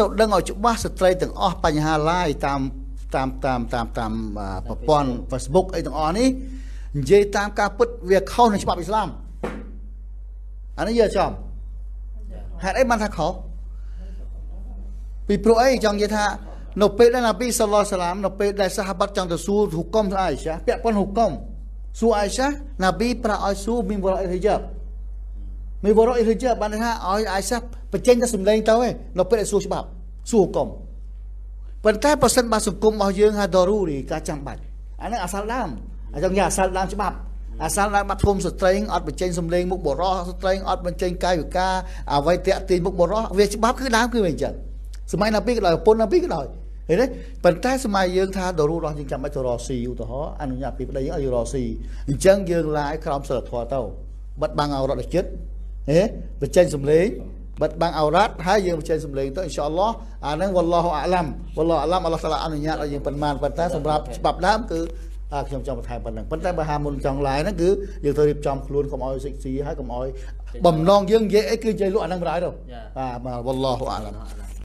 សូត្រដឹងឲ្យច្បាស់ស្ត្រីទាំងអស់បញ្ហាឡាយតាមតាមតាមតាមតាមប្រព័ន្ធ Facebook អីទាំងអស់នេះនិយាយ តាមការពិតវាខុសនឹងច្បាប់អ៊ីស្លាមអានេះយើងចំហេតុអីបានថាខុសពីព្រោះអីចង់និយាយថានៅពេលដែលនប៊ីសល្លោះសាឡាមនៅពេលដែលសាហាបាត់ចង់ទៅសួរហុកុំអាយសាពាក់ព័ន្ធហុកុំសួរអាយសានប៊ីប្រាប់ឲ្យសួរមីនវរអ៊ីហ៊ីយ៉ាប់មេវរៈអ៊ីរជាបានថាឲ្យអាយសាបញ្ចេញតែសម្លេងទៅឯងនៅពេលឲ្យសួរច្បាប់សួរកុំប៉ុន្តែប្រសិនបើសង្គមរបស់យើងហៅដរូរីការចាំបាច់អានេះអាសាលដើមអញ្ចឹងយ៉ាអាសាលដើមច្បាប់អាសាលដើមបាត់ធំស្ត្រីអត់បញ្ចេញសម្លេងមុខបរោះស្ត្រីអត់បញ្ចេញកាយវិការអ្វីតាក់ទាញមុខបរោះវាច្បាប់គឺដើមគឺវាអញ្ចឹងសម័យណាពីក៏ដោយប្រពន្ធណាពីក៏ដោយឃើញទេប៉ុន្តែសម័យយើង ថាដរូរបស់យើងចាំបាច់ទៅរស៊ីឧទាហរណ៍អនុញ្ញាតពីប្តីយើងឲ្យរស៊ីអញ្ចឹងយើងឡាយក្រោមសិលធម៌ទៅបិទបាំងឲ្យរត់ដល់ចិត្តហេបញ្ចេញសំឡេងបិទបាំងអរ៉ាត់ហើយយើងបញ្ចេញសំឡេងទៅអ៊ីនសាអល់ឡោះអាហ្នឹងវ៉ាឡោះអាឡាំវ៉ាឡោះអាឡាំអល់ឡោះតាឡាអនុញ្ញាតឲ្យយើងប៉ុន្មានប៉ុន្តែសម្រាប់ច្បាប់ដើមគឺអាខ្ញុំចង់បន្ថែមប៉ុណ្ណឹងប៉ុន្តែបើហាមុនចង់ឡាយហ្នឹងគឺយើងត្រូវរៀបចំខ្លួនកុំឲ្យសិចស៊ីហើយកុំឲ្យបំណងយើងនិយាយអីគឺនិយាយលក់អាហ្នឹងមិនដែរទេបាទវ៉ាឡោះអាឡាំ